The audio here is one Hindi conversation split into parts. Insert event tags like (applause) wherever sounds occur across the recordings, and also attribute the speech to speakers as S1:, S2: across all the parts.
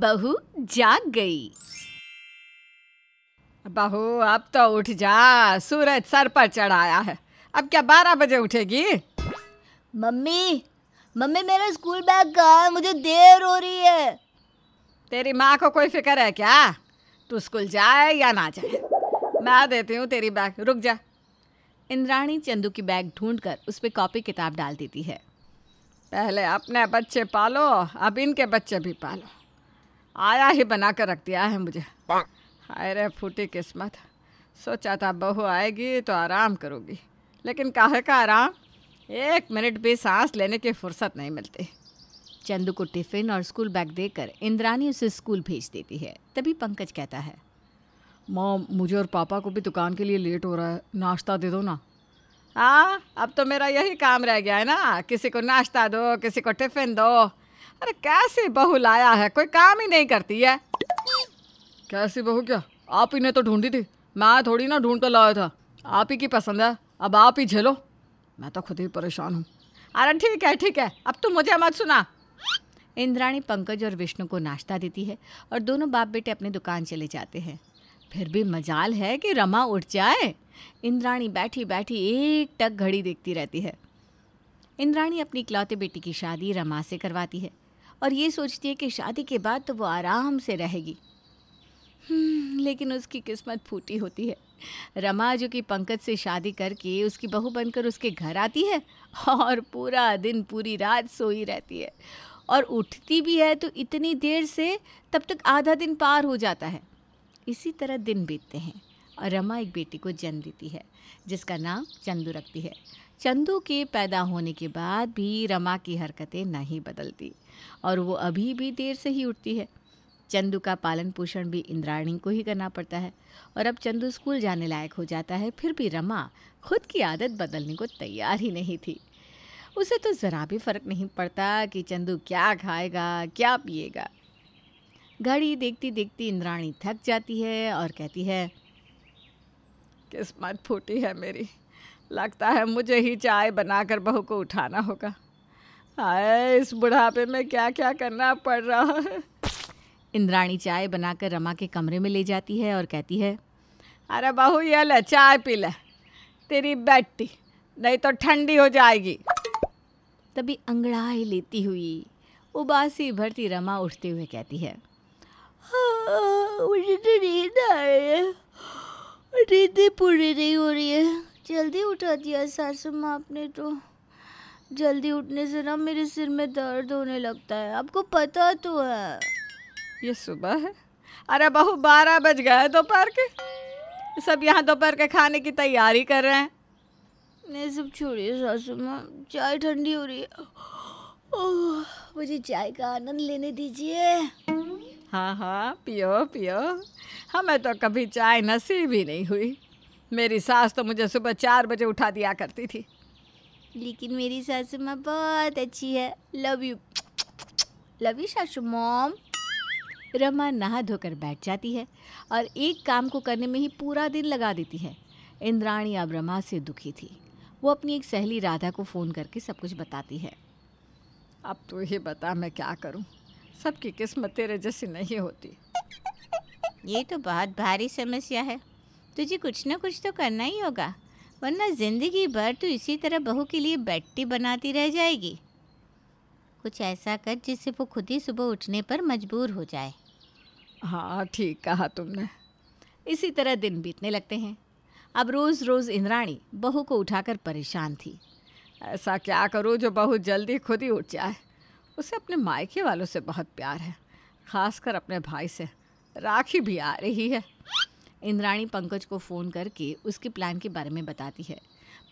S1: बहू जाग गई बहू अब तो उठ जा सूरज सर पर चढ़ाया है अब क्या बारह बजे उठेगी मम्मी मम्मी मेरा स्कूल बैग कहा है मुझे देर हो रही है तेरी माँ को कोई फिक्र है क्या तू स्कूल जाए या ना जाए मैं देती हूँ तेरी बैग रुक जा इंद्राणी चंदू की बैग ढूंढ कर उस पर कॉपी किताब डाल देती है पहले अपने बच्चे पालो अब इनके बच्चे भी पालो आया ही बना कर रख दिया है मुझे हाय रे फूटी किस्मत सोचा था बहू आएगी तो आराम करूँगी लेकिन काहे का आराम एक मिनट भी सांस लेने की फुर्सत नहीं मिलती चंदू को टिफ़िन और स्कूल बैग देकर इंद्रानी उसे स्कूल भेज देती है तभी पंकज कहता है माँ मुझे और पापा को भी दुकान के लिए लेट हो रहा है नाश्ता दे दो ना हाँ अब तो मेरा यही काम रह गया है ना किसी को नाश्ता दो किसी को टिफ़िन दो अरे कैसी बहू लाया है कोई काम ही नहीं करती है कैसी बहू क्या आप ही ने तो ढूंढी थी मैं थोड़ी ना ढूंढ कर लाया था आप ही की पसंद है अब आप ही झेलो मैं तो खुद ही परेशान हूँ अरे ठीक है ठीक है अब तुम मुझे मत सुना इंद्राणी पंकज और विष्णु को नाश्ता देती है और दोनों बाप बेटे अपनी दुकान चले जाते हैं फिर भी मजाल है कि रमा उठ जाए इंद्राणी बैठी बैठी एक टक घड़ी देखती रहती है इंद्राणी अपनी इकलौते बेटी की शादी रमा से करवाती है और ये सोचती है कि शादी के बाद तो वो आराम से रहेगी हम्म, लेकिन उसकी किस्मत फूटी होती है रमा जो कि पंकज से शादी करके उसकी बहू बनकर उसके घर आती है और पूरा दिन पूरी रात सोई रहती है और उठती भी है तो इतनी देर से तब तक आधा दिन पार हो जाता है इसी तरह दिन बीतते हैं और रमा एक बेटी को जन्म देती है जिसका नाम चंदू रखती है चंदू के पैदा होने के बाद भी रमा की हरकतें नहीं बदलती और वो अभी भी देर से ही उठती है चंदू का पालन पोषण भी इंद्राणी को ही करना पड़ता है और अब चंदू स्कूल जाने लायक हो जाता है फिर भी रमा खुद की आदत बदलने को तैयार ही नहीं थी उसे तो ज़रा भी फ़र्क नहीं पड़ता कि चंदू क्या खाएगा क्या पिएगा घड़ी देखती देखती इंद्राणी थक जाती है और कहती है किस्मत फूटी है मेरी लगता है मुझे ही चाय बनाकर बहू को उठाना होगा आए इस बुढ़ापे में क्या क्या करना पड़ रहा है इंद्राणी चाय बनाकर रमा के कमरे में ले जाती है और कहती है अरे बहू ये ले चाय पी ले तेरी बेटी नहीं तो ठंडी हो जाएगी तभी अंगड़ाई लेती हुई उबासी भरती रमा उठते हुए कहती है हाँ, मुझे तो नींद आ रही है नींद पूरी नहीं हो रही है जल्दी उठा दिया सासू माँ आपने तो जल्दी उठने से ना मेरे सिर में दर्द होने लगता है आपको पता तो है ये सुबह है अरे बहू बारह बज गए दोपहर के सब यहाँ दोपहर के खाने की तैयारी कर रहे हैं नहीं सब छोड़िए सासू माँ चाय ठंडी हो रही है ओह मुझे चाय का आनंद लेने दीजिए हाँ हाँ पियो पियो हमें तो कभी चाय नसीब ही नहीं हुई मेरी सास तो मुझे सुबह चार बजे उठा दिया करती थी लेकिन मेरी सासू माँ बहुत अच्छी है लव यू लव यू सासू मॉम रमा नहा धोकर बैठ जाती है और एक काम को करने में ही पूरा दिन लगा देती है इंद्राणी अब रमा से दुखी थी वो अपनी एक सहेली राधा को फ़ोन करके सब कुछ बताती है अब तो ये बता मैं क्या करूं? सबकी किस्मत तेरे जैसी नहीं होती ये तो बहुत भारी समस्या है तुझे कुछ ना कुछ तो करना ही होगा वरना ज़िंदगी भर तो इसी तरह बहू के लिए बैट्टी बनाती रह जाएगी कुछ ऐसा कर जिससे वो खुद ही सुबह उठने पर मजबूर हो जाए हाँ ठीक कहा तुमने इसी तरह दिन बीतने लगते हैं अब रोज़ रोज़ इंद्राणी बहू को उठाकर परेशान थी ऐसा क्या करूँ जो बहू जल्दी खुद ही उठ जाए उसे अपने मायके वालों से बहुत प्यार है खासकर अपने भाई से राखी भी आ रही है इंद्राणी पंकज को फ़ोन करके उसके प्लान के बारे में बताती है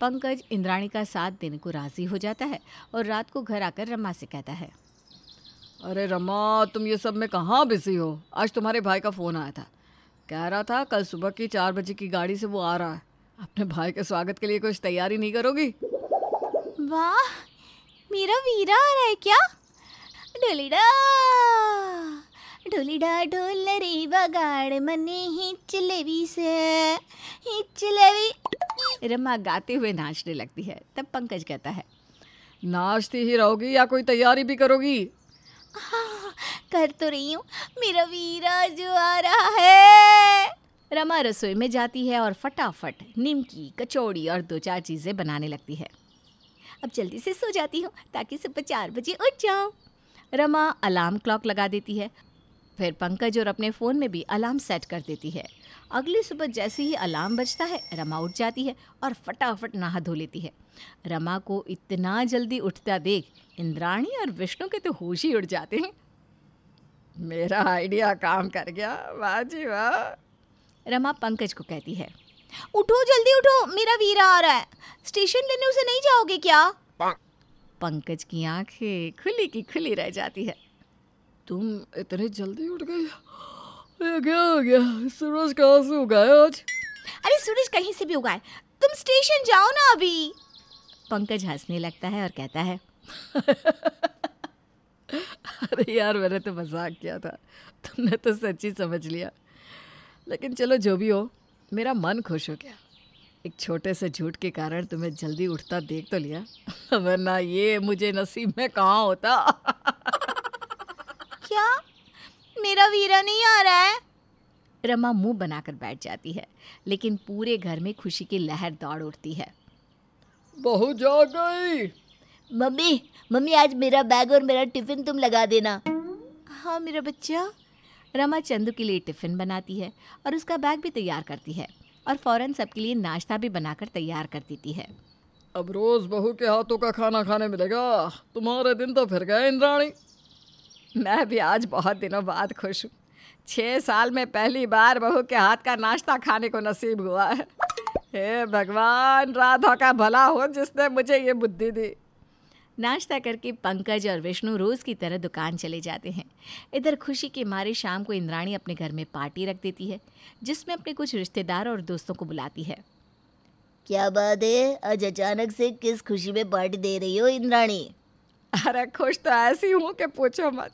S1: पंकज इंद्राणी का साथ देने को राज़ी हो जाता है और रात को घर आकर रमा से कहता है अरे रमा तुम ये सब में कहाँ बिजी हो आज तुम्हारे भाई का फ़ोन आया था कह रहा था कल सुबह की चार बजे की गाड़ी से वो आ रहा है अपने भाई के स्वागत के लिए कुछ तैयारी नहीं करोगी वाह मेरा वीरा आ रहा है क्या डोलीडा ઢોલીડા ઢોલરી વગાડ મને हिच लेवी से हिचलेवी रमा गाते हुए नाचने लगती है तब पंकज कहता है नाचती ही रहोगी या कोई तैयारी भी करोगी हाँ, कर तो रही हूँ मेरा वीरा जो आ रहा है रमा रसोई में जाती है और फटाफट नीमकी कचौड़ी और दो चार चीज़ें बनाने लगती है अब जल्दी से सो जाती हूँ ताकि सुबह चार बजे उठ जाऊँ रमा अलार्म क्लॉक लगा देती है फिर पंकज और अपने फ़ोन में भी अलार्म सेट कर देती है अगली सुबह जैसे ही अलार्म बजता है रमा उठ जाती है और फटाफट नहा धो लेती है रमा को इतना जल्दी उठता देख इंद्राणी और विष्णु के तो होश ही उड़ जाते हैं मेरा आइडिया काम कर गया वाह जी वाह रमा पंकज को कहती है उठो जल्दी उठो मेरा वीरा आ रहा है स्टेशन लेने उसे नहीं जाओगे क्या पंकज की आंखें खुली की खुली रह जाती है तुम इतने जल्दी उठ गई ये क्या हो गया सूरज कहाँ से उगाया आज अरे सूरज कहीं से भी उगाए तुम स्टेशन जाओ ना अभी पंकज हंसने लगता है और कहता है अरे यार मैंने तो मजाक किया था तुमने तो सच्ची समझ लिया लेकिन चलो जो भी हो मेरा मन खुश हो गया एक छोटे से झूठ के कारण तुम्हें जल्दी उठता देख तो लिया (laughs) वरना ये मुझे नसीब में कहाँ होता (laughs) भैया मेरा वीरा नहीं आ रहा है रमा मुंह बनाकर बैठ जाती है लेकिन पूरे घर में खुशी की लहर दौड़ उठती है बहू जा गई मम्मी मम्मी आज मेरा बैग और मेरा टिफिन तुम लगा देना हाँ मेरा बच्चा रमा चंदू के लिए टिफिन बनाती है और उसका बैग भी तैयार करती है और फौरन सबके लिए नाश्ता भी बनाकर तैयार कर देती है अब रोज बहू के हाथों का खाना खाने मिलेगा तुम्हारे दिन तो फिर गए इंद्राणी मैं भी आज बहुत दिनों बाद खुश हूँ छः साल में पहली बार बहू के हाथ का नाश्ता खाने को नसीब हुआ है हे भगवान राधा का भला हो जिसने मुझे ये बुद्धि दी नाश्ता करके पंकज और विष्णु रोज़ की तरह दुकान चले जाते हैं इधर खुशी के मारे शाम को इंद्राणी अपने घर में पार्टी रख देती है जिसमें अपने कुछ रिश्तेदार और दोस्तों को बुलाती है क्या बात है आज अचानक से किस खुशी में पार्टी दे रही हो इंद्राणी अरे खुश तो ऐसी हूँ कि पूछो मत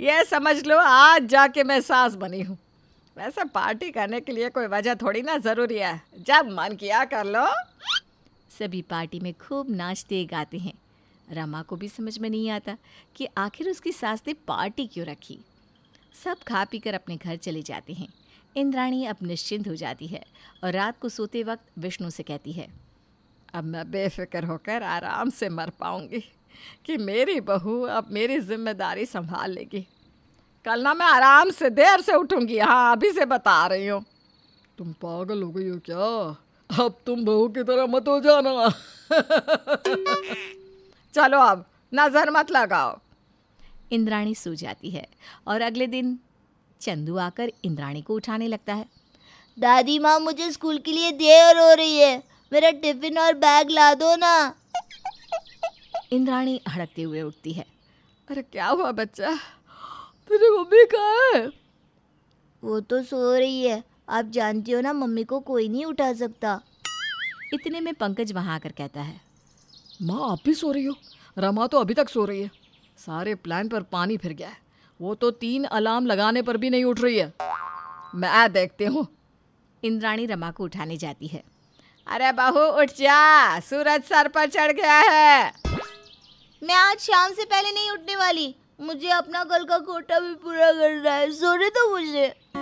S1: ये समझ लो आज जाके मैं सास बनी हूँ वैसे पार्टी करने के लिए कोई वजह थोड़ी ना ज़रूरी है जब मन किया कर लो सभी पार्टी में खूब नाचते गाते हैं रमा को भी समझ में नहीं आता कि आखिर उसकी सास ने पार्टी क्यों रखी सब खा पी कर अपने घर चले जाते हैं इंद्राणी अब निश्चिंत हो जाती है और रात को सोते वक्त विष्णु से कहती है अब मैं बेफिक्र होकर आराम से मर पाऊंगी कि मेरी बहू अब मेरी जिम्मेदारी संभाल लेगी कल ना मैं आराम से देर से उठूंगी हाँ अभी से बता रही हूँ तुम पागल हो गई हो क्या अब तुम बहू की तरह मत हो जाना (laughs) चलो अब नज़र मत लगाओ इंद्राणी सो जाती है और अगले दिन चंदू आकर इंद्राणी को उठाने लगता है दादी माँ मुझे स्कूल के लिए देर हो रही है मेरा टिफिन और बैग ला दो ना इंद्राणी हड़कते हुए उठती है अरे क्या हुआ बच्चा तेरी मम्मी कहा है वो तो सो रही है आप जानती हो ना मम्मी को कोई नहीं उठा सकता इतने में पंकज वहाँ आकर कहता है माँ आप भी सो रही हो रमा तो अभी तक सो रही है सारे प्लान पर पानी फिर गया है वो तो तीन अलार्म लगाने पर भी नहीं उठ रही है मैं देखते हूँ इंद्राणी रमा को उठाने जाती है अरे बहू उठ जा सूरज सर पर चढ़ गया है मैं आज शाम से पहले नहीं उठने वाली मुझे अपना कल का कोटा भी पूरा करना है सोने तो मुझे (laughs)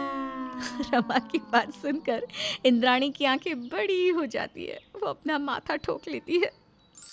S1: रमा की बात सुनकर इंद्राणी की आंखें बड़ी हो जाती है वो अपना माथा ठोक लेती है